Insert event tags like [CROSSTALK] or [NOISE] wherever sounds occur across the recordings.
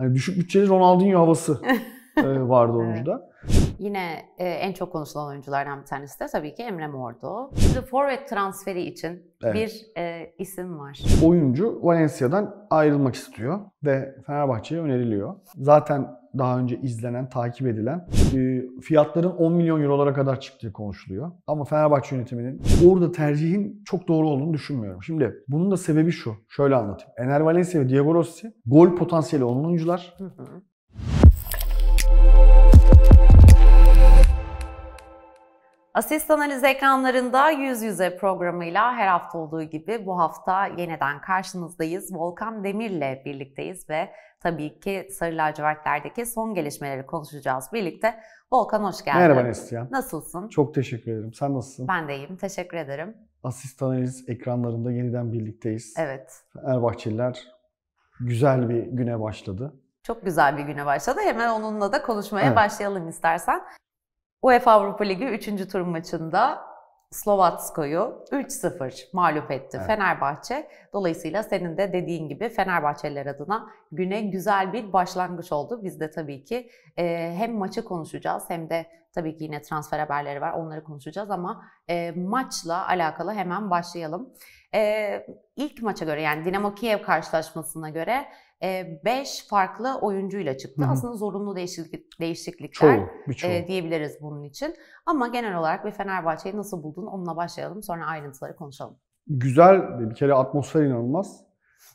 Hani düşük bütçeli Ronaldinho havası [LAUGHS] e, vardı oyuncuda. evet. Yine e, en çok konuşulan oyunculardan bir tanesi de tabii ki Emre Mordu. Şimdi forvet transferi için evet. bir e, isim var. Oyuncu Valencia'dan ayrılmak istiyor ve Fenerbahçe'ye öneriliyor. Zaten daha önce izlenen, takip edilen e, fiyatların 10 milyon eurolara kadar çıktığı konuşuluyor. Ama Fenerbahçe yönetiminin orada tercihin çok doğru olduğunu düşünmüyorum. Şimdi bunun da sebebi şu. Şöyle anlatayım. Ener Valencia ve Diego Rossi gol potansiyeli olan oyuncular. Hı hı. Asist Analiz ekranlarında yüz yüze programıyla her hafta olduğu gibi bu hafta yeniden karşınızdayız. Volkan Demir'le birlikteyiz ve tabii ki Sarı Lacivertler'deki son gelişmeleri konuşacağız birlikte. Volkan hoş geldin. Merhaba Neslihan. Nasılsın? Çok teşekkür ederim. Sen nasılsın? Ben de iyiyim. Teşekkür ederim. Asist Analiz ekranlarında yeniden birlikteyiz. Evet. Erbahçeliler güzel bir güne başladı. Çok güzel bir güne başladı. Hemen onunla da konuşmaya evet. başlayalım istersen. UEFA Avrupa Ligi 3. tur maçında Slovatsko'yu 3-0 mağlup etti evet. Fenerbahçe. Dolayısıyla senin de dediğin gibi Fenerbahçeliler adına güne güzel bir başlangıç oldu. Biz de tabii ki e, hem maçı konuşacağız hem de tabii ki yine transfer haberleri var onları konuşacağız ama e, maçla alakalı hemen başlayalım. E, ilk maça göre yani Dinamo Kiev karşılaşmasına göre 5 farklı oyuncuyla çıktı. Hı-hı. Aslında zorunlu değişiklik, değişiklikler Çoğu, birçoğu. e, diyebiliriz bunun için. Ama genel olarak ve Fenerbahçe'yi nasıl buldun onunla başlayalım sonra ayrıntıları konuşalım. Güzel bir kere atmosfer inanılmaz.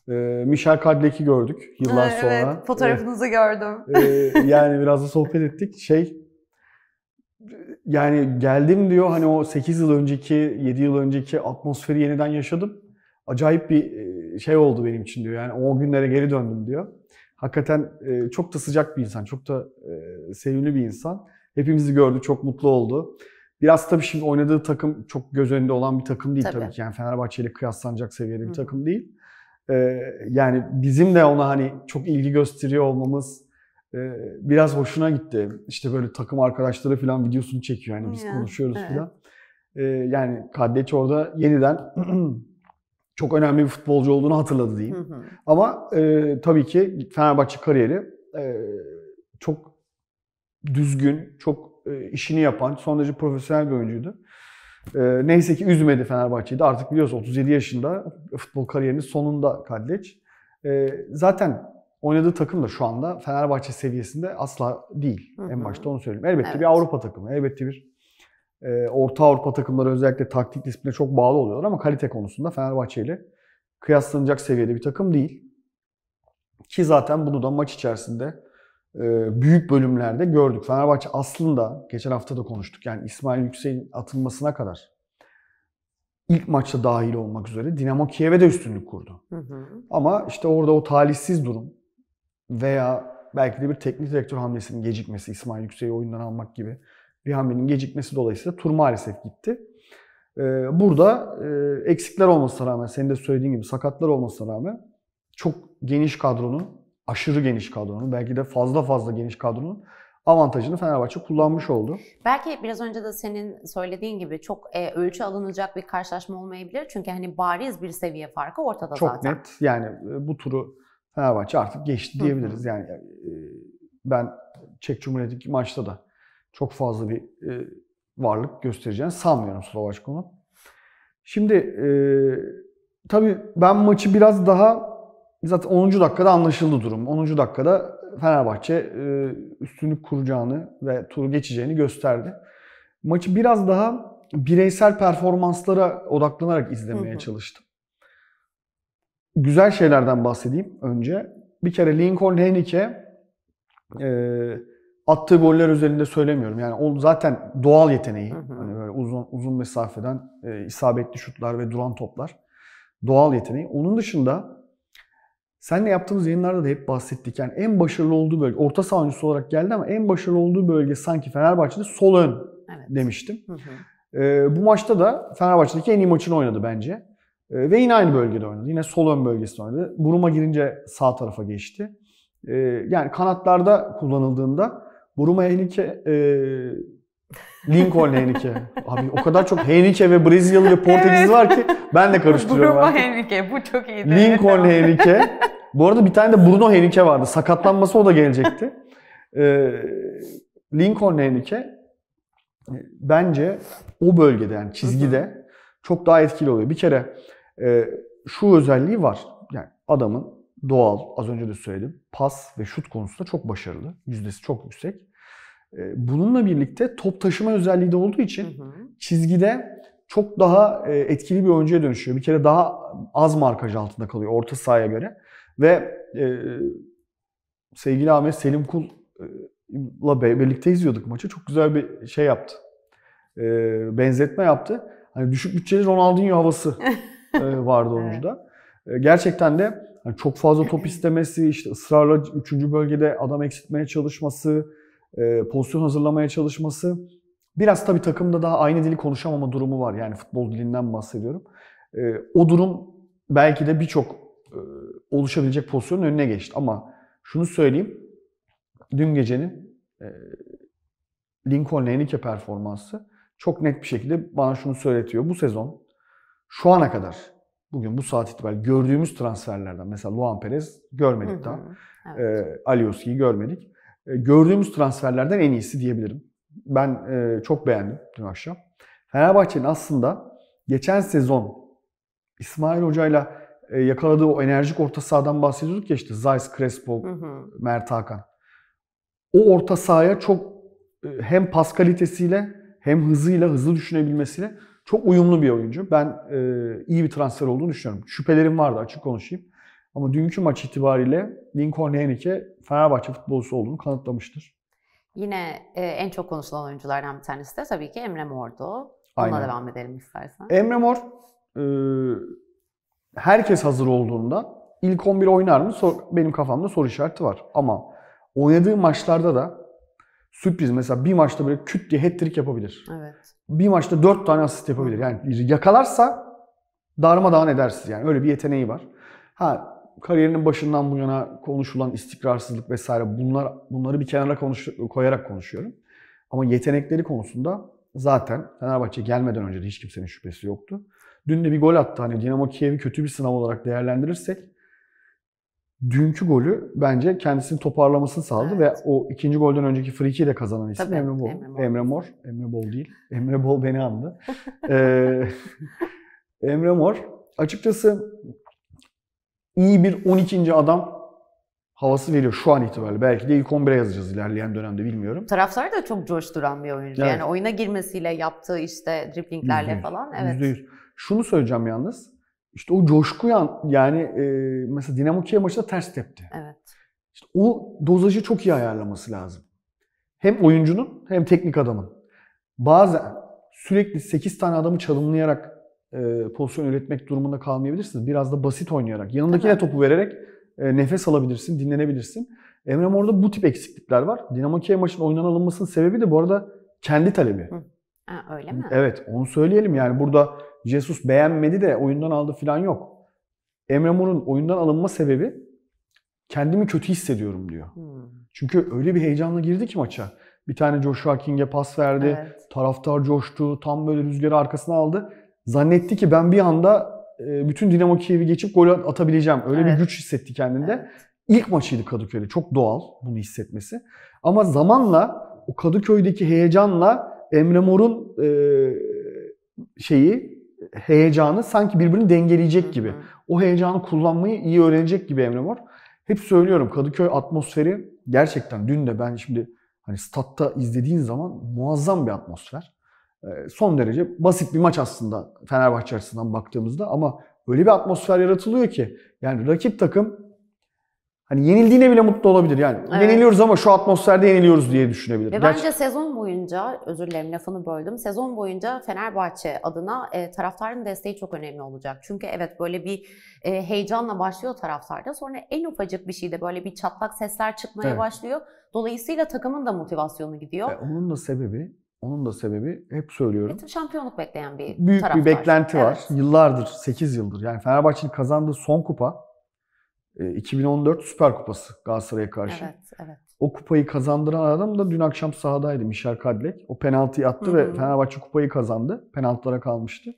E, Michel Kadlek'i gördük yıllar evet, sonra. Evet fotoğrafınızı e, gördüm. E, yani biraz da sohbet ettik. Şey yani geldim diyor hani o 8 yıl önceki 7 yıl önceki atmosferi yeniden yaşadım acayip bir şey oldu benim için diyor. Yani o günlere geri döndüm diyor. Hakikaten çok da sıcak bir insan, çok da sevimli bir insan. Hepimizi gördü, çok mutlu oldu. Biraz tabii şimdi oynadığı takım çok göz önünde olan bir takım değil tabii, tabii ki. Yani Fenerbahçe ile kıyaslanacak seviyede bir Hı. takım değil. yani bizim de ona hani çok ilgi gösteriyor olmamız biraz hoşuna gitti. İşte böyle takım arkadaşları falan videosunu çekiyor. Yani biz ya, konuşuyoruz evet. falan. yani Kaddeç orada yeniden [CLEARS THROAT] çok önemli bir futbolcu olduğunu hatırladı diyeyim. Hı hı. Ama e, tabii ki Fenerbahçe kariyeri e, çok düzgün, çok e, işini yapan, son derece profesyonel bir oyuncuydu. E, neyse ki üzmedi Fenerbahçe'yi de. Artık biliyorsun 37 yaşında futbol kariyerinin sonunda Kadleç. E, zaten oynadığı takım da şu anda Fenerbahçe seviyesinde asla değil. Hı hı. En başta onu söyleyeyim. Elbette evet. bir Avrupa takımı, elbette bir ee, Orta Avrupa takımları özellikle taktik disipline çok bağlı oluyorlar ama kalite konusunda Fenerbahçe ile kıyaslanacak seviyede bir takım değil. Ki zaten bunu da maç içerisinde e, büyük bölümlerde gördük. Fenerbahçe aslında geçen hafta da konuştuk. Yani İsmail Yüksel'in atılmasına kadar ilk maçta dahil olmak üzere Dinamo Kiev'e de üstünlük kurdu. Hı hı. Ama işte orada o talihsiz durum veya belki de bir teknik direktör hamlesinin gecikmesi, İsmail Yüksel'i oyundan almak gibi bir gecikmesi dolayısıyla tur maalesef gitti. Ee, burada e, eksikler olmasına rağmen, senin de söylediğin gibi sakatlar olmasına rağmen çok geniş kadronun, aşırı geniş kadronun, belki de fazla fazla geniş kadronun avantajını Fenerbahçe kullanmış oldu. Belki biraz önce de senin söylediğin gibi çok e, ölçü alınacak bir karşılaşma olmayabilir. Çünkü hani bariz bir seviye farkı ortada çok zaten. Çok net. Yani e, bu turu Fenerbahçe artık geçti diyebiliriz. Hı hı. Yani e, ben Çek Cumhuriyeti maçta da çok fazla bir e, varlık göstereceğini sanmıyorum Slovaçko'nun. Şimdi e, tabii ben maçı biraz daha zaten 10. dakikada anlaşıldı durum. 10. dakikada Fenerbahçe e, üstünlük kuracağını ve turu geçeceğini gösterdi. Maçı biraz daha bireysel performanslara odaklanarak izlemeye çalıştım. Güzel şeylerden bahsedeyim önce. Bir kere Lincoln Henrique eee attığı goller üzerinde söylemiyorum. Yani o zaten doğal yeteneği. Hı hı. Hani böyle uzun uzun mesafeden e, isabetli şutlar ve duran toplar. Doğal yeteneği. Onun dışında Seninle yaptığımız yayınlarda da hep bahsettik. Yani en başarılı olduğu bölge, orta saha oyuncusu olarak geldi ama en başarılı olduğu bölge sanki Fenerbahçe'de sol ön evet. demiştim. Hı hı. Ee, bu maçta da Fenerbahçe'deki en iyi maçını oynadı bence. Ee, ve yine aynı bölgede oynadı. Yine sol ön bölgesinde oynadı. Buruma girince sağ tarafa geçti. E, yani kanatlarda kullanıldığında Buruma Henike, e, Lincoln Henike, Abi o kadar çok Henike ve Brezilyalı ve Portekizli evet. var ki ben de karıştırıyorum. Bruno Henike, bu çok iyi. Lincoln Henike, Bu arada bir tane de Bruno Henike vardı. Sakatlanması o da gelecekti. E, Lincoln Henike bence o bölgede yani çizgide çok daha etkili oluyor. Bir kere e, şu özelliği var. Yani adamın doğal, az önce de söyledim. Pas ve şut konusunda çok başarılı. Yüzdesi çok yüksek. Ee, bununla birlikte top taşıma özelliği de olduğu için çizgide çok daha e, etkili bir oyuncuya dönüşüyor. Bir kere daha az markaj altında kalıyor orta sahaya göre. Ve e, sevgili Ahmet Selim Kul'la e, birlikte izliyorduk maçı. Çok güzel bir şey yaptı. E, benzetme yaptı. Hani düşük bütçeli Ronaldinho havası [LAUGHS] e, vardı oyuncuda. Gerçekten de yani çok fazla top [LAUGHS] istemesi, işte ısrarla 3. bölgede adam eksiltmeye çalışması, e, pozisyon hazırlamaya çalışması. Biraz tabii takımda daha aynı dili konuşamama durumu var. Yani futbol dilinden bahsediyorum. E, o durum belki de birçok e, oluşabilecek pozisyonun önüne geçti. Ama şunu söyleyeyim. Dün gecenin Lincoln Enrique performansı çok net bir şekilde bana şunu söyletiyor. Bu sezon şu ana kadar bugün bu saat itibariyle gördüğümüz transferlerden mesela Luan Perez görmedik hı daha. Evet. E, Alioski'yi görmedik. E, gördüğümüz transferlerden en iyisi diyebilirim. Ben e, çok beğendim dün akşam. Fenerbahçe'nin aslında geçen sezon İsmail Hoca'yla e, yakaladığı o enerjik orta sahadan bahsediyorduk ya işte Zeiss, Crespo, hı hı. Mert Hakan. O orta sahaya çok e, hem pas kalitesiyle hem hızıyla, hızlı düşünebilmesiyle çok uyumlu bir oyuncu. Ben e, iyi bir transfer olduğunu düşünüyorum. Şüphelerim vardı açık konuşayım. Ama dünkü maç itibariyle Lincoln Henrique Fenerbahçe futbolcusu olduğunu kanıtlamıştır. Yine e, en çok konuşulan oyunculardan bir tanesi de tabii ki Emre Mor'du. Onunla Aynen. devam edelim istersen. Emre Mor e, herkes hazır olduğunda ilk 11 oynar mı? Sor, benim kafamda soru işareti var. Ama oynadığı maçlarda da sürpriz mesela bir maçta böyle küt diye hat-trick yapabilir. Evet. Bir maçta dört tane asist yapabilir. Yani yakalarsa darmadağın edersiz yani öyle bir yeteneği var. Ha kariyerinin başından bu yana konuşulan istikrarsızlık vesaire bunlar bunları bir kenara konuş, koyarak konuşuyorum. Ama yetenekleri konusunda zaten Fenerbahçe gelmeden önce de hiç kimsenin şüphesi yoktu. Dün de bir gol attı. Hani Dinamo Kiev'i kötü bir sınav olarak değerlendirirsek dünkü golü bence kendisini toparlamasını sağladı evet. ve o ikinci golden önceki frikiyi de kazanan isim Tabii, Emre Bol. Emre, Bol. Emre Mor. Emre Bol değil. [LAUGHS] Emre Bol beni andı. [LAUGHS] ee, [LAUGHS] Emre Mor açıkçası iyi bir 12. adam havası veriyor şu an itibariyle. Belki de ilk 11'e yazacağız ilerleyen dönemde bilmiyorum. Taraftar da çok coşturan bir oyuncu. Evet. Yani oyuna girmesiyle yaptığı işte driplinglerle falan. Evet. %100. Şunu söyleyeceğim yalnız. İşte o coşku yan, yani e, mesela Dinamo Kiev maçında ters tepti. Evet. İşte o dozajı çok iyi ayarlaması lazım. Hem oyuncunun hem teknik adamın. Bazen sürekli 8 tane adamı çalımlayarak e, pozisyon üretmek durumunda kalmayabilirsiniz. Biraz da basit oynayarak, yanındakine topu vererek e, nefes alabilirsin, dinlenebilirsin. Emre Mor'da bu tip eksiklikler var. Dinamo Kiev maçının oyundan alınmasının sebebi de bu arada kendi talebi. Hı. Ha, öyle mi? Evet, onu söyleyelim. Yani burada Jesus beğenmedi de oyundan aldı falan yok. Emre Mor'un oyundan alınma sebebi kendimi kötü hissediyorum diyor. Hmm. Çünkü öyle bir heyecanla girdi ki maça. Bir tane Joshua King'e pas verdi. Evet. Taraftar coştu. Tam böyle rüzgarı arkasına aldı. Zannetti ki ben bir anda e, bütün Dinamo Kiev'i geçip gol atabileceğim. Öyle evet. bir güç hissetti kendinde. Evet. İlk maçıydı Kadıköy'de. Çok doğal bunu hissetmesi. Ama zamanla o Kadıköy'deki heyecanla Emre Mor'un e, şeyi heyecanı sanki birbirini dengeleyecek gibi. O heyecanı kullanmayı iyi öğrenecek gibi Emre Mor. Hep söylüyorum Kadıköy atmosferi gerçekten dün de ben şimdi hani statta izlediğin zaman muazzam bir atmosfer. Ee, son derece basit bir maç aslında Fenerbahçe açısından baktığımızda ama öyle bir atmosfer yaratılıyor ki yani rakip takım hani yenildiğine bile mutlu olabilir. Yani evet. yeniliyoruz ama şu atmosferde yeniliyoruz diye düşünebilir. Ve Gerçi... bence sezon boyunca özür dilerim lafını böldüm. Sezon boyunca Fenerbahçe adına e, taraftarın desteği çok önemli olacak. Çünkü evet böyle bir e, heyecanla başlıyor taraftarda. Sonra en ufacık bir şeyde böyle bir çatlak sesler çıkmaya evet. başlıyor. Dolayısıyla takımın da motivasyonu gidiyor. E, onun da sebebi onun da sebebi hep söylüyorum. E, şampiyonluk bekleyen bir Büyük taraftar. bir beklenti evet. var. Yıllardır, 8 yıldır. Yani Fenerbahçe'nin kazandığı son kupa 2014 ee, Süper Kupası Galatasaray'a karşı. Evet, evet. O kupayı kazandıran adam da dün akşam sahadaydı Mişar Kadlek. O penaltıyı attı hı hı. ve Fenerbahçe kupayı kazandı. Penaltılara kalmıştı.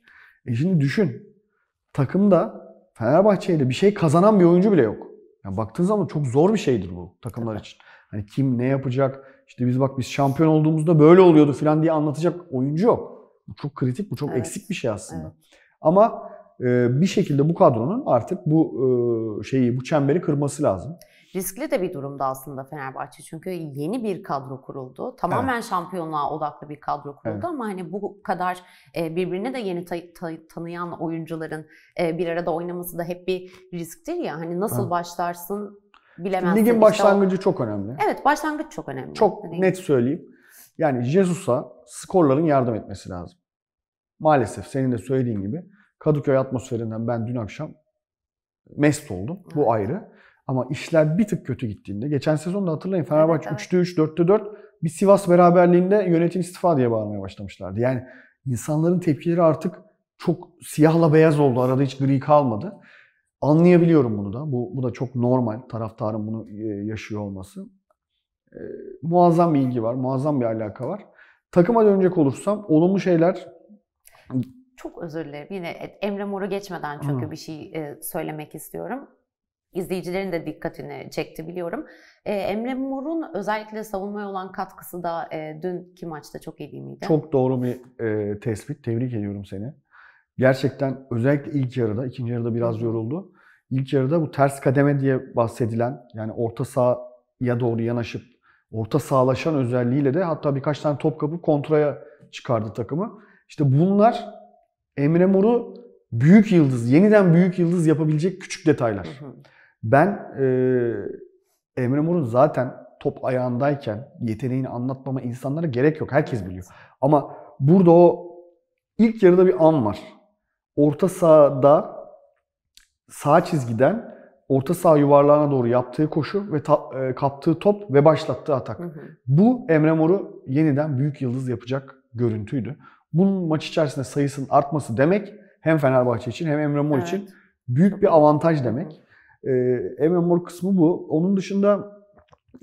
E şimdi düşün. Takımda Fenerbahçe'yle bir şey kazanan bir oyuncu bile yok. Yani baktığın zaman çok zor bir şeydir bu takımlar evet. için. Hani kim ne yapacak? İşte biz bak biz şampiyon olduğumuzda böyle oluyordu falan diye anlatacak oyuncu yok. Bu çok kritik, bu çok evet. eksik bir şey aslında. Evet. Ama ee, bir şekilde bu kadronun artık bu e, şeyi, bu çemberi kırması lazım. Riskli de bir durumda aslında Fenerbahçe çünkü yeni bir kadro kuruldu. Tamamen evet. şampiyonluğa odaklı bir kadro kuruldu evet. ama hani bu kadar e, birbirine de yeni tanıyan oyuncuların e, bir arada oynaması da hep bir risktir ya. Hani nasıl evet. başlarsın bilemezsin. Ligin başlangıcı işte o... çok önemli. Evet başlangıç çok önemli. Çok hani... net söyleyeyim. Yani Jesus'a skorların yardım etmesi lazım. Maalesef senin de söylediğin gibi Kadıköy atmosferinden ben dün akşam mest oldum. Bu evet. ayrı. Ama işler bir tık kötü gittiğinde, geçen sezon da hatırlayın Fenerbahçe evet, evet. 3'te 3, 4'te 4 bir Sivas beraberliğinde yönetim istifa diye bağırmaya başlamışlardı. Yani insanların tepkileri artık çok siyahla beyaz oldu. Arada hiç gri kalmadı. Anlayabiliyorum bunu da. Bu, bu da çok normal. Taraftarın bunu e, yaşıyor olması. E, muazzam bir ilgi var. Muazzam bir alaka var. Takıma dönecek olursam olumlu şeyler çok özür dilerim. Yine e, Emre Mor'u geçmeden çünkü hmm. bir şey e, söylemek istiyorum. İzleyicilerin de dikkatini çekti biliyorum. E, Emre Mor'un özellikle savunmaya olan katkısı da e, dünkü maçta çok iyi miydi? Çok doğru bir tespit. Tebrik ediyorum seni. Gerçekten özellikle ilk yarıda, ikinci yarıda biraz yoruldu. İlk yarıda bu ters kademe diye bahsedilen yani orta sahaya doğru yanaşıp orta sağlaşan özelliğiyle de hatta birkaç tane top kapıp kontraya çıkardı takımı. İşte bunlar Emre Mor'u büyük yıldız, yeniden büyük yıldız yapabilecek küçük detaylar. Ben e, Emre Mor'un zaten top ayağındayken yeteneğini anlatmama insanlara gerek yok. Herkes biliyor. Ama burada o ilk yarıda bir an var. Orta sahada sağ çizgiden orta saha yuvarlağına doğru yaptığı koşu ve ta, e, kaptığı top ve başlattığı atak. Hı hı. Bu Emre Mor'u yeniden büyük yıldız yapacak görüntüydü. Bunun maç içerisinde sayısının artması demek hem Fenerbahçe için hem Emre Mor evet. için büyük bir avantaj demek. Ee, Emre Mor kısmı bu. Onun dışında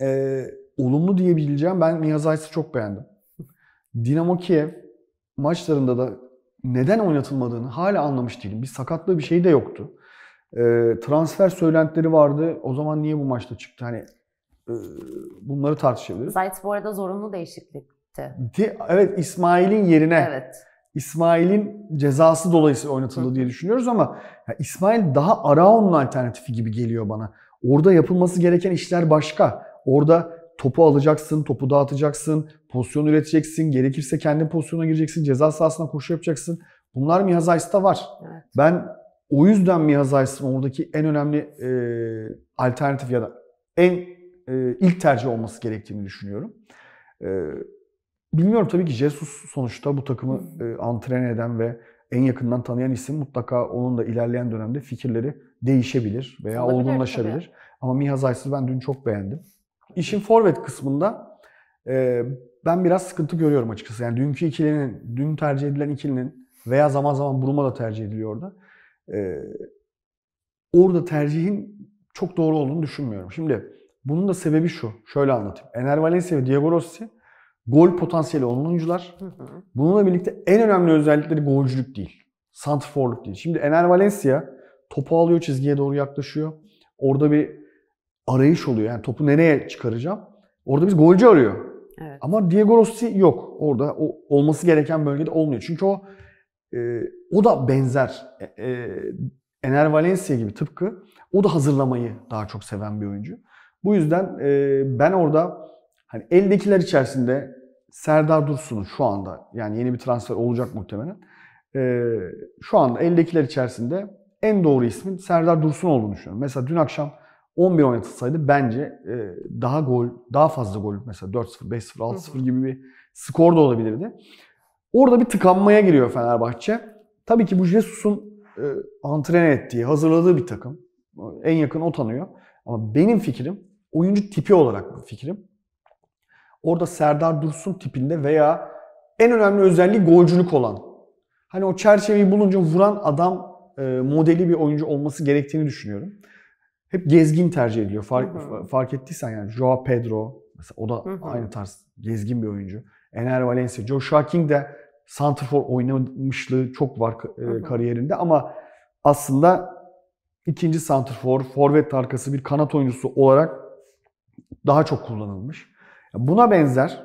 e, olumlu diyebileceğim ben Mihaz Aysı çok beğendim. Dinamo Kiev maçlarında da neden oynatılmadığını hala anlamış değilim. Bir sakatlığı bir şey de yoktu. E, transfer söylentileri vardı. O zaman niye bu maçta çıktı? Hani e, bunları tartışabiliriz. Zayt bu arada zorunlu değişiklik gitti. Di, evet İsmail'in yerine. Evet. İsmail'in cezası dolayısıyla oynatıldı diye düşünüyoruz ama İsmail daha Araon'un alternatifi gibi geliyor bana. Orada yapılması gereken işler başka. Orada topu alacaksın, topu dağıtacaksın, pozisyon üreteceksin, gerekirse kendi pozisyona gireceksin, ceza sahasına koşu yapacaksın. Bunlar Mihaz Ays'ta var. Evet. Ben o yüzden Mihaz Ays'ın oradaki en önemli e, alternatif ya da en e, ilk tercih olması gerektiğini düşünüyorum. E, Bilmiyorum tabii ki Jesus sonuçta bu takımı e, antren eden ve en yakından tanıyan isim mutlaka onun da ilerleyen dönemde fikirleri değişebilir veya Olabilir, olgunlaşabilir. Tabii. Ama Miha Zayt'sı ben dün çok beğendim. İşin forvet kısmında e, ben biraz sıkıntı görüyorum açıkçası. Yani dünkü ikilinin, dün tercih edilen ikilinin veya zaman zaman Bruma da tercih ediliyordu. orada. E, orada tercihin çok doğru olduğunu düşünmüyorum. Şimdi bunun da sebebi şu. Şöyle anlatayım. Ener Valencia ve Diego Rossi Gol potansiyeli olan oyuncular. Bununla birlikte en önemli özellikleri golcülük değil. Santrforluk değil. Şimdi Ener Valencia topu alıyor çizgiye doğru yaklaşıyor. Orada bir arayış oluyor. Yani topu nereye çıkaracağım? Orada biz golcü arıyor. Evet. Ama Diego Rossi yok. Orada o olması gereken bölgede olmuyor. Çünkü o e, o da benzer e, e, Ener Valencia gibi tıpkı o da hazırlamayı daha çok seven bir oyuncu. Bu yüzden e, ben orada Hani eldekiler içerisinde Serdar Dursun'un şu anda yani yeni bir transfer olacak muhtemelen. şu anda eldekiler içerisinde en doğru ismin Serdar Dursun olduğunu düşünüyorum. Mesela dün akşam 11 oynatılsaydı bence daha gol, daha fazla gol mesela 4-0, 5-0, 6-0 gibi bir skor da olabilirdi. Orada bir tıkanmaya giriyor Fenerbahçe. Tabii ki bu Jesus'un e, antren ettiği, hazırladığı bir takım. En yakın o tanıyor. Ama benim fikrim, oyuncu tipi olarak bu fikrim. Orada Serdar Dursun tipinde veya en önemli özelliği golcülük olan. Hani o çerçeveyi bulunca vuran adam e, modeli bir oyuncu olması gerektiğini düşünüyorum. Hep gezgin tercih ediyor. Fark, Hı-hı. fark ettiysen yani Joao Pedro mesela o da Hı-hı. aynı tarz gezgin bir oyuncu. Ener Valencia, Joshua King de santrfor oynamışlığı çok var e, kariyerinde ama aslında ikinci santrfor, forvet arkası bir kanat oyuncusu olarak daha çok kullanılmış. Buna benzer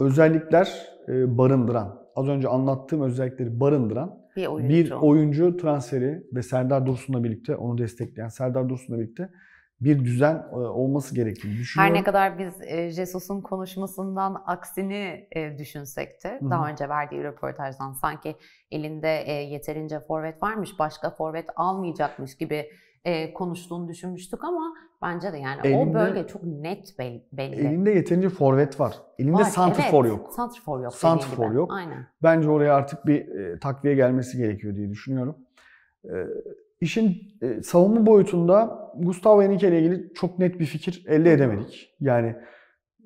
özellikler e, barındıran, az önce anlattığım özellikleri barındıran bir oyuncu, bir oyuncu transferi ve Serdar Dursun'la birlikte onu destekleyen Serdar Dursun'la birlikte bir düzen e, olması gerektiğini düşünüyorum. Her ne kadar biz e, Jesus'un konuşmasından aksini düşünsek de Hı-hı. daha önce verdiği röportajdan sanki elinde yeterince forvet varmış, başka forvet almayacakmış gibi e, konuştuğunu düşünmüştük ama bence de yani elinde, o bölge çok net belli. Elinde yeterince forvet var. Elinde santrfor evet, yok. Santrfor yok. Santrfor yok. Aynen. Bence oraya artık bir e, takviye gelmesi gerekiyor diye düşünüyorum. E, işin e, savunma boyutunda Gustavo Henrique ile ilgili çok net bir fikir elde edemedik. Yani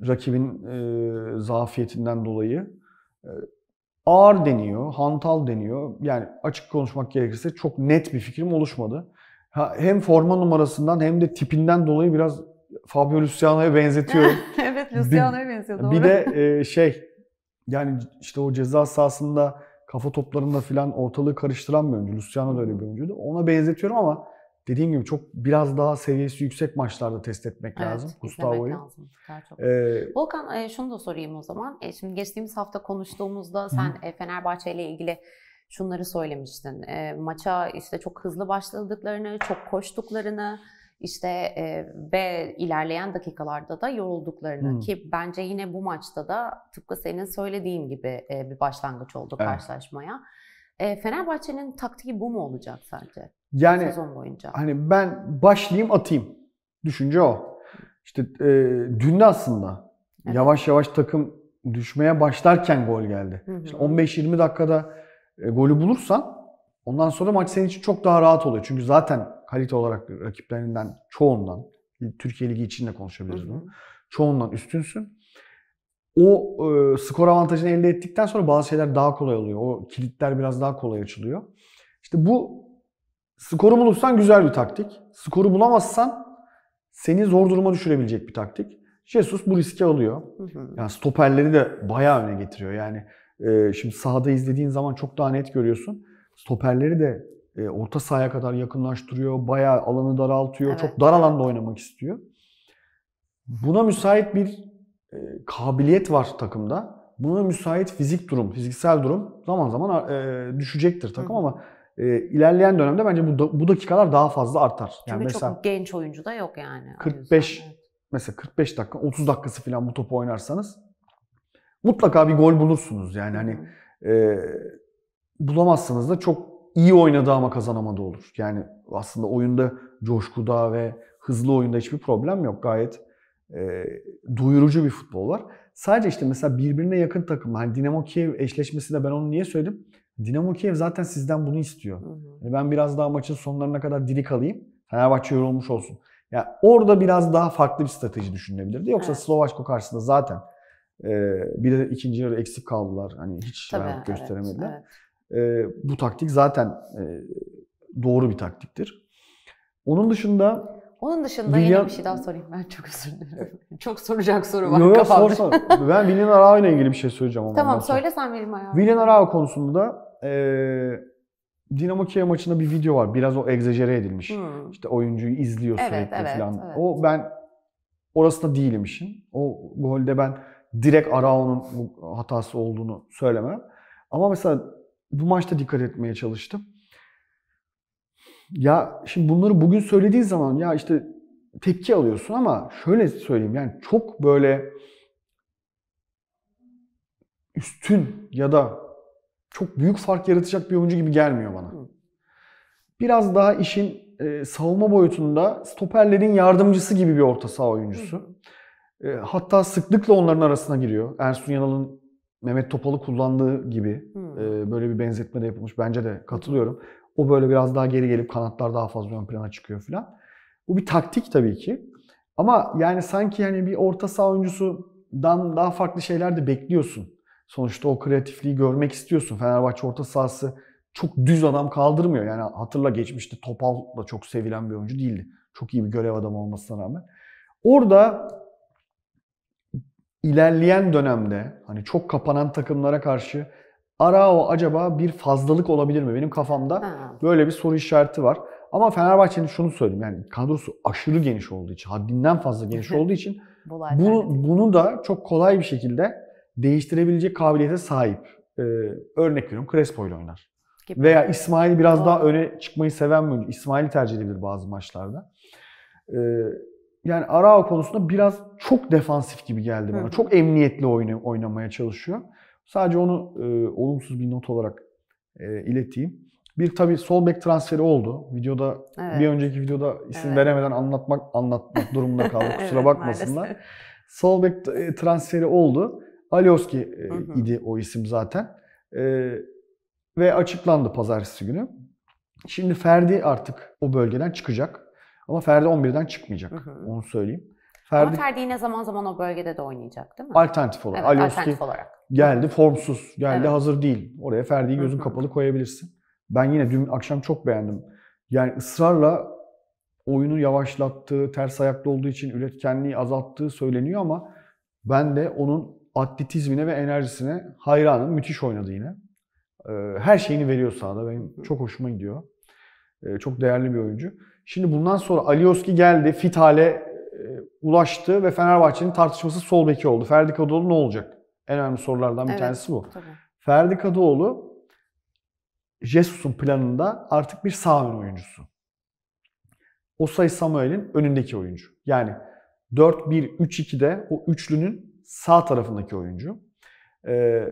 rakibin e, zafiyetinden dolayı e, ağır deniyor, hantal deniyor. Yani açık konuşmak gerekirse çok net bir fikrim oluşmadı hem forma numarasından hem de tipinden dolayı biraz Fabio Luciano'ya benzetiyorum. [LAUGHS] evet Luciano'ya benziyor doğru. Bir de e, şey yani işte o ceza sahasında kafa toplarında filan ortalığı karıştıran bir oyuncu. Luciano da öyle bir oyuncuydu. Ona benzetiyorum ama dediğim gibi çok biraz daha seviyesi yüksek maçlarda test etmek evet, lazım Gustavo'yu. Ee, Volkan e, şunu da sorayım o zaman. E, şimdi geçtiğimiz hafta konuştuğumuzda sen hı. E, Fenerbahçe ile ilgili şunları söylemiştin. E, maça işte çok hızlı başladıklarını, çok koştuklarını, işte e, ve ilerleyen dakikalarda da yorulduklarını hmm. ki bence yine bu maçta da tıpkı senin söylediğin gibi e, bir başlangıç oldu evet. karşılaşmaya. E, Fenerbahçe'nin taktiği bu mu olacak sence? Yani sezon boyunca. Hani ben başlayayım atayım. Düşünce o. İşte e, dün de aslında evet. yavaş yavaş takım düşmeye başlarken gol geldi. Hı hı. İşte 15-20 dakikada e, golü bulursan ondan sonra maç senin için çok daha rahat oluyor. Çünkü zaten kalite olarak rakiplerinden çoğundan Türkiye Ligi için de konuşabiliriz bunu. Çoğundan üstünsün. O e, skor avantajını elde ettikten sonra bazı şeyler daha kolay oluyor. O kilitler biraz daha kolay açılıyor. İşte bu skoru bulursan güzel bir taktik. Skoru bulamazsan seni zor duruma düşürebilecek bir taktik. Jesus bu riski alıyor. Yani stoperleri de bayağı öne getiriyor. Yani ee, şimdi sahada izlediğin zaman çok daha net görüyorsun. Stoperleri de e, orta sahaya kadar yakınlaştırıyor. Bayağı alanı daraltıyor. Evet. Çok dar alanda oynamak istiyor. Buna müsait bir e, kabiliyet var takımda. Buna müsait fizik durum, fiziksel durum zaman zaman e, düşecektir takım Hı. ama ilerleyen dönemde bence bu, bu dakikalar daha fazla artar. Çünkü yani mesela çok genç oyuncu da yok yani. 45 mesela 45 dakika, 30 dakikası falan bu topu oynarsanız mutlaka bir gol bulursunuz. Yani hani e, bulamazsanız da çok iyi oynadı ama kazanamadı olur. Yani aslında oyunda coşkuda ve hızlı oyunda hiçbir problem yok. Gayet e, duyurucu bir futbol var. Sadece işte mesela birbirine yakın takım. Hani Dinamo Kiev eşleşmesi de ben onu niye söyledim? Dinamo Kiev zaten sizden bunu istiyor. Hı hı. Hani ben biraz daha maçın sonlarına kadar diri kalayım. Fenerbahçe yorulmuş olsun. Ya yani orada biraz daha farklı bir strateji düşünülebilirdi. Yoksa evet. Slovaçko karşısında zaten bir de ikinci yarı eksik kaldılar. Hani hiç Tabii, rahat gösteremediler. Evet, evet. Bu taktik zaten doğru bir taktiktir. Onun dışında onun dışında William... yeni bir şey daha sorayım ben çok özür dilerim. [LAUGHS] çok soracak soru var yo, yo, kafamda. Sor, sor. ben William Arao ile ilgili bir şey söyleyeceğim. Ama tamam söyle sen William Arao. William Arao konusunda e, Dinamo Kiev maçında bir video var. Biraz o egzajere edilmiş. Hmm. İşte oyuncuyu izliyor evet, sürekli evet, falan. Evet. O ben orasında değilim işin. O golde ben direkt Arao'nun hatası olduğunu söylemem. Ama mesela bu maçta dikkat etmeye çalıştım. Ya şimdi bunları bugün söylediğin zaman ya işte tepki alıyorsun ama şöyle söyleyeyim yani çok böyle üstün ya da çok büyük fark yaratacak bir oyuncu gibi gelmiyor bana. Biraz daha işin e, savunma boyutunda stoperlerin yardımcısı gibi bir orta saha oyuncusu. E, hatta sıklıkla onların arasına giriyor. Ersun Yanal'ın Mehmet Topal'ı kullandığı gibi hmm. e, böyle bir benzetme de yapılmış. Bence de katılıyorum. O böyle biraz daha geri gelip kanatlar daha fazla ön plana çıkıyor filan. Bu bir taktik tabii ki. Ama yani sanki yani bir orta saha oyuncusundan daha farklı şeyler de bekliyorsun. Sonuçta o kreatifliği görmek istiyorsun. Fenerbahçe orta sahası çok düz adam kaldırmıyor. Yani hatırla geçmişte Topal da çok sevilen bir oyuncu değildi. Çok iyi bir görev adamı olmasına rağmen. Orada ilerleyen dönemde hani çok kapanan takımlara karşı Arao acaba bir fazlalık olabilir mi? Benim kafamda ha. böyle bir soru işareti var. Ama Fenerbahçe'nin şunu söyleyeyim yani kadrosu aşırı geniş olduğu için, haddinden fazla geniş [LAUGHS] olduğu için bu, bunu da çok kolay bir şekilde değiştirebilecek kabiliyete sahip. Ee, örnek veriyorum Crespo ile oynar. Gibi. Veya İsmail biraz Doğru. daha öne çıkmayı seven bir İsmail'i tercih edebilir bazı maçlarda. Ee, yani Arao konusunda biraz çok defansif gibi geldi bana. Hı. Çok emniyetli oyna, oynamaya çalışıyor. Sadece onu e, olumsuz bir not olarak e, ileteyim. Bir tabii sol bek transferi oldu. Videoda evet. bir önceki videoda isim evet. veremeden anlatmak anlatmak [LAUGHS] durumunda kaldı. Kusura evet, bakmasınlar. Maalesef. Sol bek e, transferi oldu. Alioski e, idi o isim zaten. E, ve açıklandı pazartesi günü. Şimdi Ferdi artık o bölgeden çıkacak. Ama Ferdi 11'den çıkmayacak. Hı hı. Onu söyleyeyim. Ferdi, Ama Ferdi yine zaman zaman o bölgede de oynayacak değil mi? Alternatif olarak. Evet, alternatif olarak. geldi formsuz, geldi evet. hazır değil. Oraya Ferdi'yi gözün hı hı. kapalı koyabilirsin. Ben yine dün akşam çok beğendim. Yani ısrarla oyunu yavaşlattığı, ters ayaklı olduğu için üretkenliği azalttığı söyleniyor ama ben de onun atletizmine ve enerjisine hayranım. Müthiş oynadı yine. Ee, her şeyini veriyor sahada. Benim çok hoşuma gidiyor. Ee, çok değerli bir oyuncu. Şimdi bundan sonra Alioski geldi, fit hale e, ulaştı ve Fenerbahçe'nin tartışması sol beki oldu. Ferdi Kadıoğlu ne olacak? En önemli sorulardan bir evet, tanesi bu. Tabii. Ferdi Kadıoğlu Jesus'un planında artık bir sağ ön oyuncusu. Osay Samuel'in önündeki oyuncu. Yani 4-1-3-2'de o üçlünün sağ tarafındaki oyuncu. Ee, e,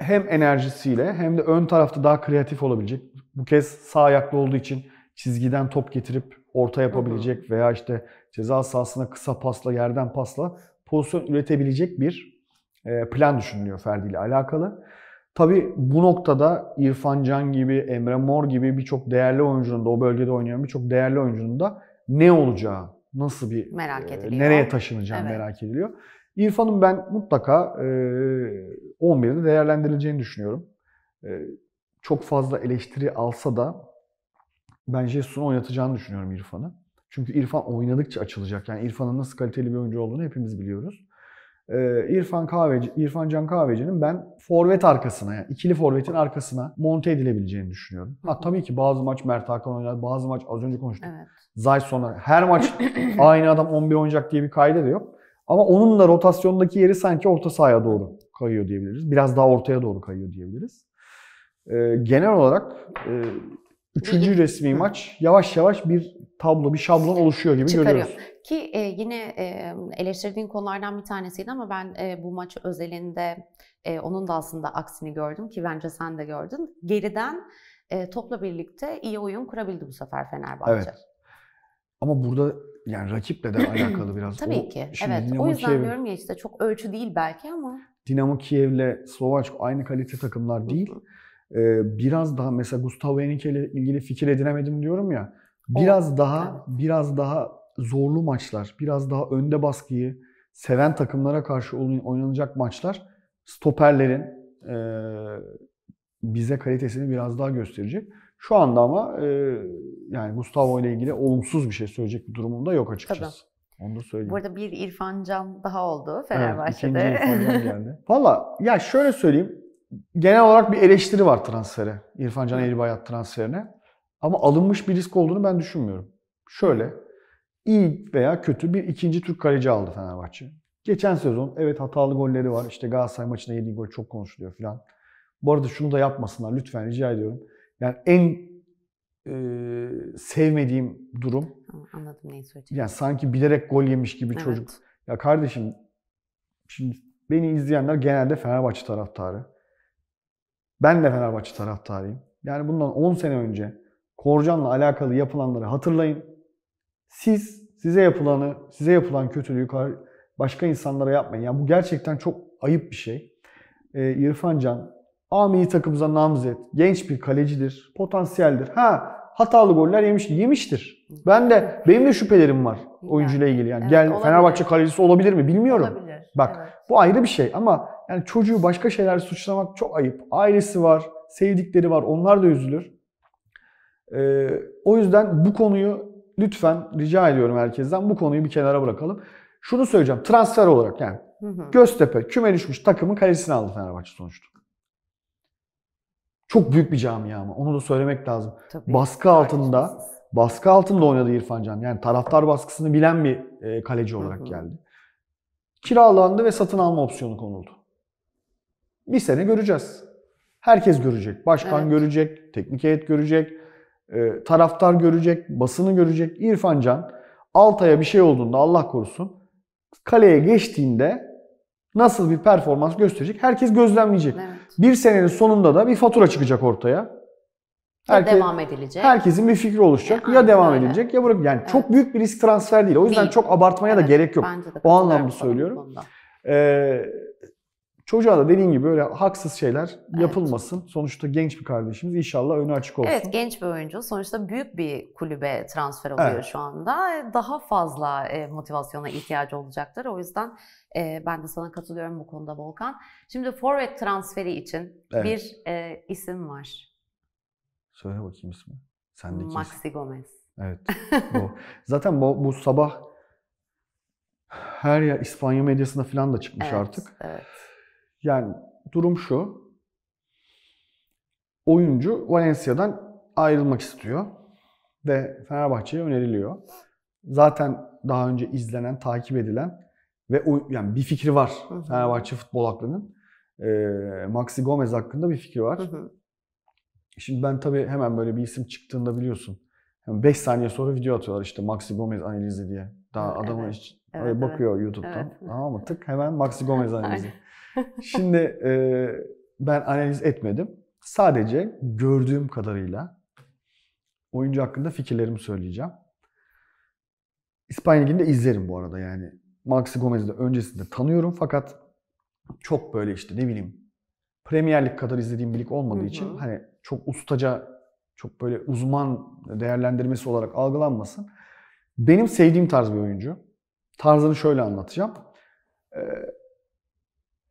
hem enerjisiyle hem de ön tarafta daha kreatif olabilecek. Bu kez sağ ayaklı olduğu için çizgiden top getirip orta yapabilecek hı hı. veya işte ceza sahasına kısa pasla, yerden pasla pozisyon üretebilecek bir e, plan düşünülüyor Ferdi ile alakalı. Tabi bu noktada İrfan Can gibi, Emre Mor gibi birçok değerli oyuncunun da o bölgede oynayan birçok değerli oyuncunun da ne olacağı, nasıl bir merak e, ediliyor. nereye taşınacağı evet. merak ediliyor. İrfan'ın ben mutlaka e, 11'de değerlendirileceğini düşünüyorum. E, çok fazla eleştiri alsa da ben Jesus'un oynatacağını düşünüyorum İrfan'ı. Çünkü İrfan oynadıkça açılacak. Yani İrfan'ın nasıl kaliteli bir oyuncu olduğunu hepimiz biliyoruz. Ee, İrfan Kahveci, İrfan Can Kahveci'nin ben forvet arkasına yani ikili forvetin arkasına monte edilebileceğini düşünüyorum. Ha, tabii ki bazı maç Mert Hakan oynar, bazı maç az önce konuştuk. Evet. sonra her maç [CLEARS THROAT] aynı adam 11 oynayacak diye bir kayda da yok. Ama onun da rotasyondaki yeri sanki orta sahaya doğru kayıyor diyebiliriz. Biraz daha ortaya doğru kayıyor diyebiliriz. Ee, genel olarak e, Üçüncü resmi maç yavaş yavaş bir tablo, bir şablon oluşuyor gibi Çıkarıyor. görüyoruz. Ki e, yine e, eleştirdiğin konulardan bir tanesiydi ama ben e, bu maç özelinde e, onun da aslında aksini gördüm ki bence sen de gördün. Geriden e, topla birlikte iyi oyun kurabildi bu sefer Fenerbahçe. Evet. Ama burada yani rakiple de [CLEARS THROAT] alakalı biraz. Tabii o, ki. evet. Dinamo o yüzden Kiev... diyorum ya işte çok ölçü değil belki ama. Dinamo Kiev'le Slovaçko aynı kalite takımlar değil biraz daha mesela Gustavo Henrique ile ilgili fikir edinemedim diyorum ya. Biraz o, daha evet. biraz daha zorlu maçlar, biraz daha önde baskıyı seven takımlara karşı oynanacak maçlar stoperlerin e, bize kalitesini biraz daha gösterecek. Şu anda ama e, yani Gustavo ile ilgili olumsuz bir şey söyleyecek bir durumunda yok açıkçası. Tabii. Onu da söyleyeyim. Burada bir İrfan Can daha oldu Fenerbahçe'de. Evet, ikinci İrfan Can [LAUGHS] geldi. Valla ya şöyle söyleyeyim genel olarak bir eleştiri var transfere. İrfan Can Eğribayat transferine. Ama alınmış bir risk olduğunu ben düşünmüyorum. Şöyle, iyi veya kötü bir ikinci Türk kaleci aldı Fenerbahçe. Geçen sezon evet hatalı golleri var. İşte Galatasaray maçında yediği gol çok konuşuluyor filan. Bu arada şunu da yapmasınlar lütfen rica ediyorum. Yani en e, sevmediğim durum. Anladım neyi söyleyeceğim. Yani sanki bilerek gol yemiş gibi evet. çocuk. Ya kardeşim şimdi beni izleyenler genelde Fenerbahçe taraftarı. Ben de Fenerbahçe taraftarıyım. Yani bundan 10 sene önce Korcan'la alakalı yapılanları hatırlayın. Siz size yapılanı, size yapılan kötülüğü başka insanlara yapmayın. Yani bu gerçekten çok ayıp bir şey. Ee, İrfan Can, A takımıza namzet, genç bir kalecidir, potansiyeldir. Ha hatalı goller yemiş, yemiştir. Ben de benim de şüphelerim var oyuncuyla ilgili. Yani evet, gel olabilir. Fenerbahçe kalecisi olabilir mi bilmiyorum. Olabilir. Bak evet. bu ayrı bir şey ama yani çocuğu başka şeyler suçlamak çok ayıp. Ailesi var, sevdikleri var. Onlar da üzülür. Ee, o yüzden bu konuyu lütfen rica ediyorum herkesten bu konuyu bir kenara bırakalım. Şunu söyleyeceğim transfer olarak yani. Hı hı. Göztepe küme düşmüş takımın kalesini aldı Fenerbahçe sonuçta. Çok büyük bir camia ama onu da söylemek lazım. Tabii, baskı altında tarifsiz. baskı altında oynadı İrfan Can. Yani taraftar baskısını bilen bir e, kaleci olarak hı hı. geldi. Kiralandı ve satın alma opsiyonu konuldu. Bir sene göreceğiz. Herkes görecek. Başkan evet. görecek, teknik heyet görecek, e, taraftar görecek, basını görecek. İrfan Can Altay'a bir şey olduğunda Allah korusun kaleye geçtiğinde nasıl bir performans gösterecek herkes gözlemleyecek. Evet. Bir senenin sonunda da bir fatura çıkacak ortaya. Herkes, ya devam edilecek. Herkesin bir fikri oluşacak. Ya, ya devam öyle. edilecek ya bırak. Yani evet. çok büyük bir risk transfer değil. O yüzden değil. çok abartmaya evet. da gerek yok. O anlamda söylüyorum. Ee, Çocuğa da dediğin gibi böyle haksız şeyler evet. yapılmasın. Sonuçta genç bir kardeşimiz inşallah önü açık olsun. Evet genç bir oyuncu. Sonuçta büyük bir kulübe transfer oluyor evet. şu anda. E, daha fazla e, motivasyona ihtiyacı olacaktır. O yüzden e, ben de sana katılıyorum bu konuda Volkan. Şimdi forward transferi için evet. bir isim var. Söyle bakayım ismi. Sendeki Maxi isim. Gomez. Evet. [LAUGHS] bu. Zaten bu, bu sabah her yer İspanya medyasında falan da çıkmış evet, artık. Evet. Yani durum şu. Oyuncu Valencia'dan ayrılmak istiyor ve Fenerbahçe'ye öneriliyor. Zaten daha önce izlenen, takip edilen ve o, yani bir fikri var hı hı. Fenerbahçe futbol aklının. E, Maxi Gomez hakkında bir fikri var. Hı hı. Şimdi ben tabii hemen böyle bir isim çıktığında biliyorsun. 5 saniye sonra video atıyorlar işte Maxi Gomez analizi diye. Daha evet, adamı evet, evet, bakıyor YouTube'dan. Evet. mı? Tık hemen Maxi Gomez [LAUGHS] analizi. Şimdi e, ben analiz etmedim. Sadece gördüğüm kadarıyla oyuncu hakkında fikirlerimi söyleyeceğim. İspanya Ligi'ni de izlerim bu arada yani. Maxi Gomez'i de öncesinde tanıyorum fakat çok böyle işte ne bileyim Premier Lig kadar izlediğim bir lig olmadığı için hani çok ustaca, çok böyle uzman değerlendirmesi olarak algılanmasın. Benim sevdiğim tarz bir oyuncu. Tarzını şöyle anlatacağım. Ee,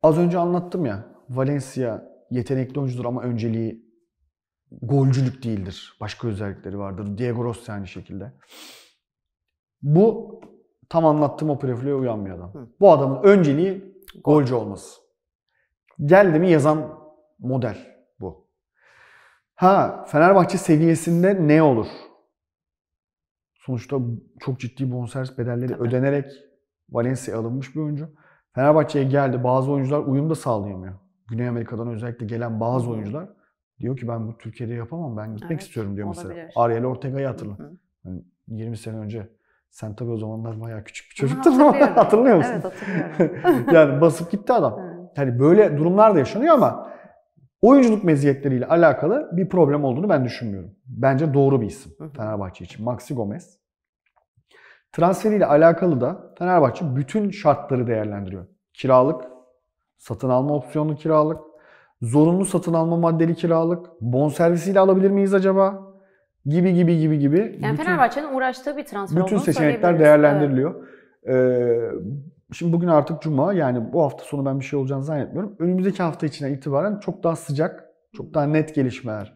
az önce anlattım ya. Valencia yetenekli oyuncudur ama önceliği golcülük değildir. Başka özellikleri vardır. Diego Rossi aynı şekilde. Bu tam anlattığım o profile uyan bir adam. Hı. Bu adamın önceliği golcü olması. Geldi mi yazan model bu. Ha Fenerbahçe seviyesinde ne olur? sonuçta çok ciddi bonservis bedelleri Tabii. ödenerek Valencia'ya alınmış bir oyuncu. Fenerbahçe'ye geldi. Bazı oyuncular uyum da sağlayamıyor. Güney Amerika'dan özellikle gelen bazı oyuncular diyor ki ben bu Türkiye'de yapamam. Ben gitmek evet, istiyorum diyor olabilir. mesela. Ariel Ortega'yı hatırla. Yani 20 sene önce sen tabii o zamanlar bayağı küçük bir çocuktun ama [LAUGHS] hatırlıyor musun? Evet hatırlıyorum. [LAUGHS] yani basıp gitti adam. Evet. Yani böyle durumlar da yaşanıyor ama oyunculuk meziyetleriyle alakalı bir problem olduğunu ben düşünmüyorum. Bence doğru bir isim Fenerbahçe için. Maxi Gomez. Transferiyle alakalı da Fenerbahçe bütün şartları değerlendiriyor. Kiralık, satın alma opsiyonlu kiralık, zorunlu satın alma maddeli kiralık, bon servisiyle alabilir miyiz acaba? Gibi gibi gibi gibi. Yani Fenerbahçe'nin uğraştığı bir transfer Bütün seçenekler değerlendiriliyor. Evet. Ee, Şimdi bugün artık cuma yani bu hafta sonu ben bir şey olacağını zannetmiyorum. Önümüzdeki hafta içine itibaren çok daha sıcak, çok daha net gelişmeler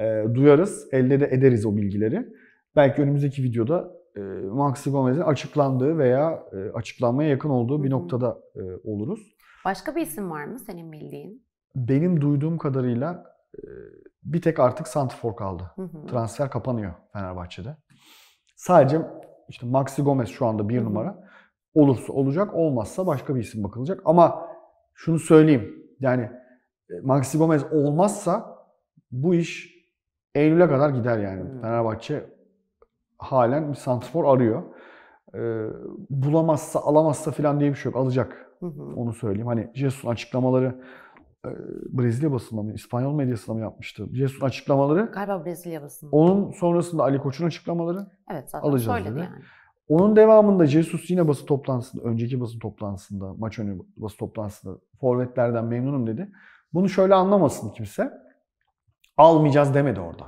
e, duyarız. Elde de ederiz o bilgileri. Belki önümüzdeki videoda e, Maxi Gomez'in açıklandığı veya e, açıklanmaya yakın olduğu bir noktada e, oluruz. Başka bir isim var mı senin bildiğin? Benim duyduğum kadarıyla e, bir tek artık Santifor kaldı. Hı hı. Transfer kapanıyor Fenerbahçe'de. Sadece işte Maxi Gomez şu anda bir hı hı. numara. Olursa olacak, olmazsa başka bir isim bakılacak. Ama şunu söyleyeyim. Yani e, Maxi Gomez olmazsa bu iş Eylül'e kadar gider yani. Hmm. Fenerbahçe halen bir santrfor arıyor. Ee, bulamazsa, alamazsa falan diye bir şey yok. Alacak. Hı Onu söyleyeyim. Hani Jesus'un açıklamaları e, Brezilya basında mı, İspanyol medyasında mı yapmıştı? Jesus'un açıklamaları. Galiba Brezilya basında. Onun sonrasında Ali Koç'un açıklamaları. Evet zaten alacağız söyledi dedi. yani. Onun devamında Jesus yine basın toplantısında, önceki basın toplantısında, maç önü basın toplantısında forvetlerden memnunum dedi. Bunu şöyle anlamasın kimse. Almayacağız demedi orada.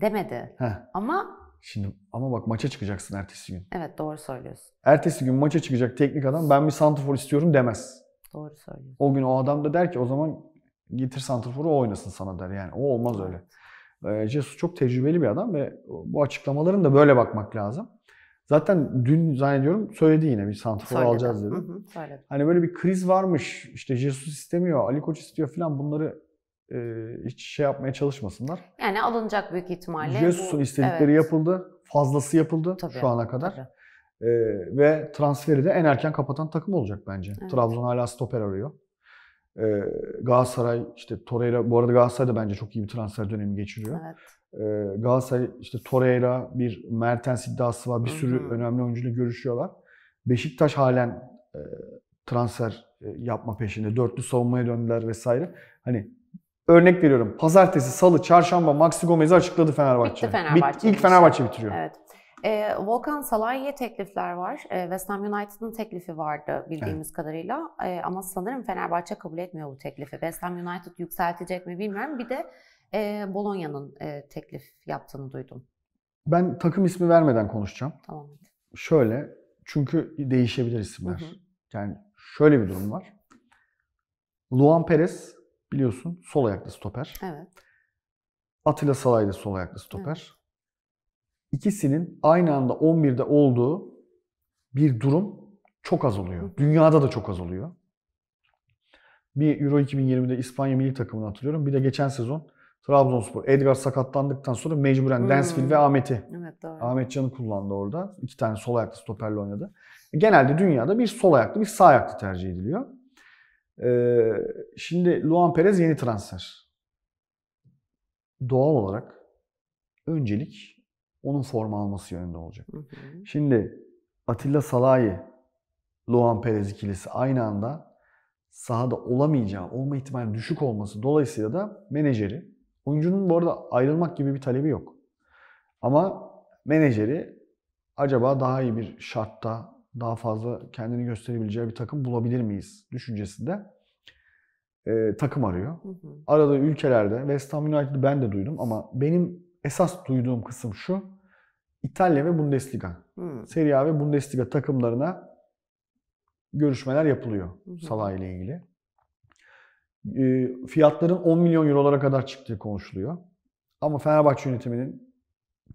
Demedi. Heh. Ama Şimdi ama bak maça çıkacaksın ertesi gün. Evet doğru söylüyorsun. Ertesi gün maça çıkacak teknik adam ben bir santrfor istiyorum demez. Doğru söylüyorsun. O gün o adam da der ki o zaman getir santrforu o oynasın sana der yani. O olmaz öyle. Ee, Jesus çok tecrübeli bir adam ve bu açıklamaların da böyle bakmak lazım. Zaten dün zannediyorum söyledi yine bir santrafor alacağız dedi. Hı hı, hani böyle bir kriz varmış. işte. Jesus istemiyor, Ali Koç istiyor falan bunları e, hiç şey yapmaya çalışmasınlar. Yani alınacak büyük ihtimalle. Jesus'un istedikleri evet. yapıldı. Fazlası yapıldı tabii, şu ana kadar. Tabii. E, ve transferi de en erken kapatan takım olacak bence. Evet. Trabzon hala stoper arıyor. E, ee, Galatasaray işte Torreira bu arada Galatasaray da bence çok iyi bir transfer dönemi geçiriyor. Evet. E, Galatasaray işte Torreira bir Mertens iddiası var. Bir sürü önemli oyuncuyla görüşüyorlar. Beşiktaş halen transfer yapma peşinde. Dörtlü savunmaya döndüler vesaire. Hani örnek veriyorum. Pazartesi, salı, çarşamba Maxi Gomez'i açıkladı Fenerbahçe. Bitti Fenerbahçe. Bit, ilk Fenerbahçe bitiriyor. Evet. E, Volkan Salah'a teklifler var. E, West Ham United'ın teklifi vardı bildiğimiz evet. kadarıyla. E, ama sanırım Fenerbahçe kabul etmiyor bu teklifi. West Ham United yükseltecek mi bilmiyorum. Bir de e, Bolonya'nın e, teklif yaptığını duydum. Ben takım ismi vermeden konuşacağım. Tamam. Şöyle çünkü değişebilir isimler. Hı hı. Yani şöyle bir durum var. Luan Perez biliyorsun sol ayaklı stoper. Evet. Atilla Salay da sol ayaklı stoper. Evet. İkisinin aynı anda 11'de olduğu bir durum çok az oluyor. Dünyada da çok az oluyor. Bir Euro 2020'de İspanya milli takımını hatırlıyorum. Bir de geçen sezon Trabzonspor Edgar sakatlandıktan sonra mecburen hmm. Densville ve Ahmet'i. Evet, doğru. Ahmet Can'ı kullandı orada. İki tane sol ayaklı stoperle oynadı. Genelde dünyada bir sol ayaklı bir sağ ayaklı tercih ediliyor. Ee, şimdi Luan Perez yeni transfer. Doğal olarak öncelik onun forma alması yönünde olacak. Hı hı. Şimdi Atilla Salahi, Luan Perez ikilisi aynı anda sahada olamayacağı, olma ihtimali düşük olması dolayısıyla da menajeri Oyuncunun bu arada ayrılmak gibi bir talebi yok. Ama menajeri acaba daha iyi bir şartta daha fazla kendini gösterebileceği bir takım bulabilir miyiz düşüncesinde e, takım arıyor. Hı hı. Arada ülkelerde West Ham United'ı ben de duydum ama benim esas duyduğum kısım şu. İtalya ve Bundesliga. Hı. Serie A ve Bundesliga takımlarına görüşmeler yapılıyor Salah ile ilgili fiyatların 10 milyon eurolara kadar çıktığı konuşuluyor. Ama Fenerbahçe yönetiminin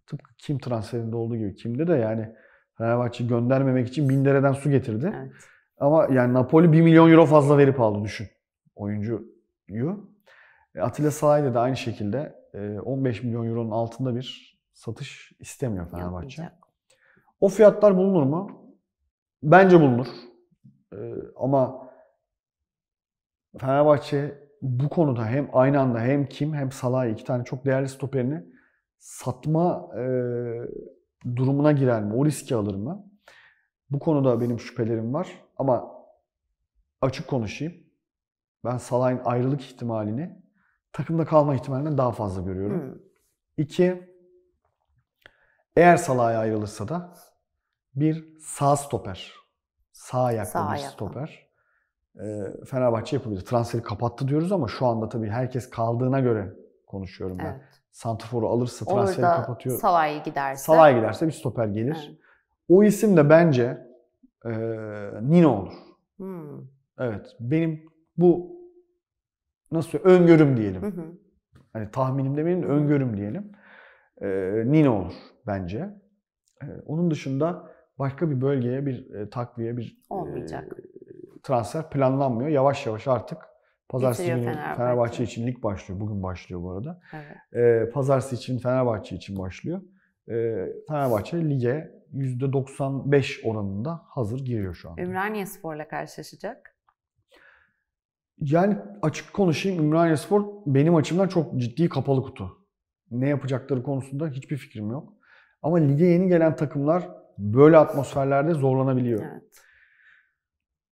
tıpkı kim transferinde olduğu gibi kimde de yani Fenerbahçe göndermemek için bin dereden su getirdi. Evet. Ama yani Napoli 1 milyon euro fazla verip aldı düşün oyuncuyu. E, Atilla Saray'da da aynı şekilde 15 milyon euronun altında bir satış istemiyor Fenerbahçe. Yapacak. O fiyatlar bulunur mu? Bence bulunur. Ama Fenerbahçe bu konuda hem aynı anda hem Kim hem Salah iki tane çok değerli stoperini satma e, durumuna girer mi? O riski alır mı? Bu konuda benim şüphelerim var ama açık konuşayım. Ben Salah'ın ayrılık ihtimalini takımda kalma ihtimalinden daha fazla görüyorum. Hmm. İki, eğer Salah'a ayrılırsa da bir sağ stoper. Sağ ayaklı sağ bir ayaklı. stoper. Fenerbahçe yapabilir. Transferi kapattı diyoruz ama şu anda tabii herkes kaldığına göre konuşuyorum ben. Evet. Santifor'u alırsa Olur transferi da kapatıyor. Salay giderse. Salay giderse bir stoper gelir. Evet. O isim de bence e, Nino olur. Hmm. Evet. Benim bu nasıl öngörüm diyelim. Hı hı. Hani tahminim demeyelim de öngörüm diyelim. E, Nino olur bence. E, onun dışında başka bir bölgeye bir e, takviye bir olmayacak. E, transfer planlanmıyor. Yavaş yavaş artık pazartesi günü Fenerbahçe. Fenerbahçe için lig başlıyor. Bugün başlıyor bu arada. Evet. Ee, pazartesi için Fenerbahçe için başlıyor. Ee, Fenerbahçe lige %95 oranında hazır giriyor şu anda. Ümraniye Spor'la karşılaşacak. Yani açık konuşayım Ümraniye Spor benim açımdan çok ciddi kapalı kutu. Ne yapacakları konusunda hiçbir fikrim yok. Ama lige yeni gelen takımlar böyle atmosferlerde zorlanabiliyor. Evet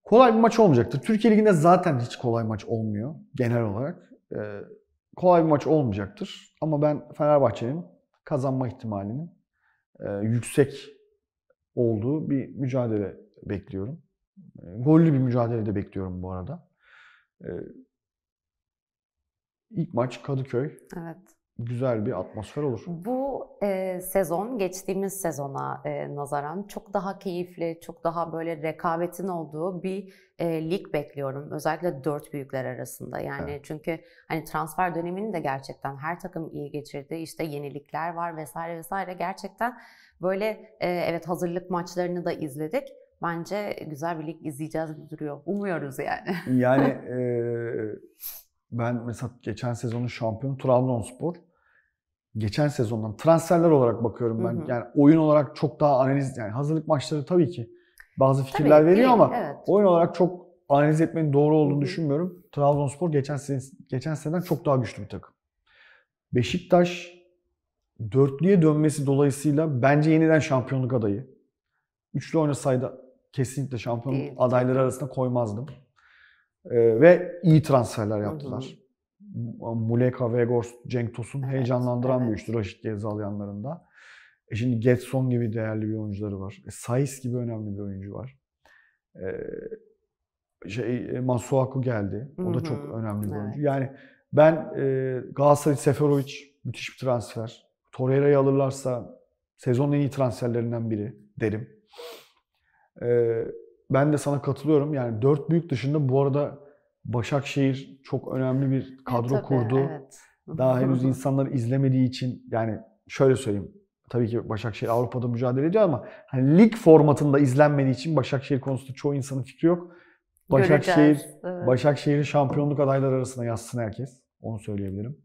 kolay bir maç olmayacaktır. Türkiye Ligi'nde zaten hiç kolay maç olmuyor genel olarak. Ee, kolay bir maç olmayacaktır. Ama ben Fenerbahçe'nin kazanma ihtimalinin e, yüksek olduğu bir mücadele bekliyorum. E, gollü bir mücadele de bekliyorum bu arada. E, ilk maç Kadıköy. Evet güzel bir atmosfer olur. Bu e, sezon geçtiğimiz sezona e, nazaran çok daha keyifli, çok daha böyle rekabetin olduğu bir e, lig bekliyorum. Özellikle dört büyükler arasında. Yani evet. çünkü hani transfer dönemini de gerçekten her takım iyi geçirdi. İşte yenilikler var vesaire vesaire. Gerçekten böyle e, evet hazırlık maçlarını da izledik. Bence güzel bir lig izleyeceğiz duruyor. Umuyoruz yani. Yani [LAUGHS] e, ben mesela geçen sezonun şampiyonu Trabzonspor. Geçen sezondan transferler olarak bakıyorum ben. Hı hı. Yani oyun olarak çok daha analiz yani hazırlık maçları tabii ki bazı fikirler tabii, veriyor değil, ama evet. oyun olarak çok analiz etmenin doğru olduğunu hı hı. düşünmüyorum. Trabzonspor geçen sene geçen seneden çok daha güçlü bir takım. Beşiktaş dörtlüye dönmesi dolayısıyla bence yeniden şampiyonluk adayı. Üçlü oynasaydı kesinlikle şampiyon adayları arasında koymazdım. Ee, ve iyi transferler yaptılar. Hı hı. Muleka, Vegors, Cenk Tosun evet, heyecanlandıran evet. bir üçlü Raşit Gezal yanlarında. E şimdi Getson gibi değerli bir oyuncuları var. E, Saiz gibi önemli bir oyuncu var. E, şey, e, Masuaku geldi. O da çok önemli bir oyuncu. Yani ben e, Galatasaray Seferovic müthiş bir transfer. Torreira'yı alırlarsa sezonun en iyi transferlerinden biri derim. Ee, ben de sana katılıyorum. Yani dört büyük dışında bu arada Başakşehir çok önemli bir e, kadro tabii, kurdu. Evet. Daha henüz insanlar izlemediği için yani şöyle söyleyeyim. Tabii ki Başakşehir Avrupa'da mücadele ediyor ama hani lig formatında izlenmediği için Başakşehir konusunda çoğu insanın fikri yok. Başakşehir evet. Başakşehir'i şampiyonluk adayları arasında yazsın herkes. Onu söyleyebilirim.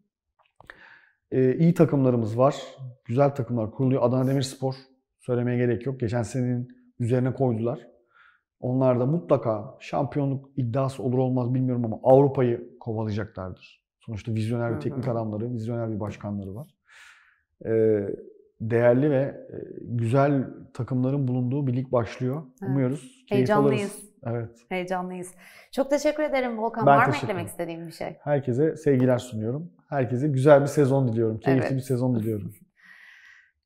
Ee, iyi takımlarımız var. Güzel takımlar kuruluyor. Adana Demirspor söylemeye gerek yok. Geçen senenin üzerine koydular. Onlar da mutlaka şampiyonluk iddiası olur olmaz bilmiyorum ama Avrupa'yı kovalayacaklardır. Sonuçta vizyoner bir teknik adamları, vizyoner bir başkanları var. Ee, değerli ve e, güzel takımların bulunduğu bir lig başlıyor. Evet. Umuyoruz. Heyecanlıyız. Evet. Heyecanlıyız. Çok teşekkür ederim Volkan. Ben Var mı eklemek istediğim bir şey? Herkese sevgiler sunuyorum. Herkese güzel bir sezon diliyorum. Keyifli evet. bir sezon diliyorum. [LAUGHS]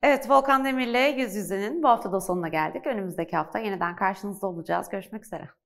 Evet Volkan Demir'le Yüz Yüze'nin bu hafta da sonuna geldik. Önümüzdeki hafta yeniden karşınızda olacağız. Görüşmek üzere.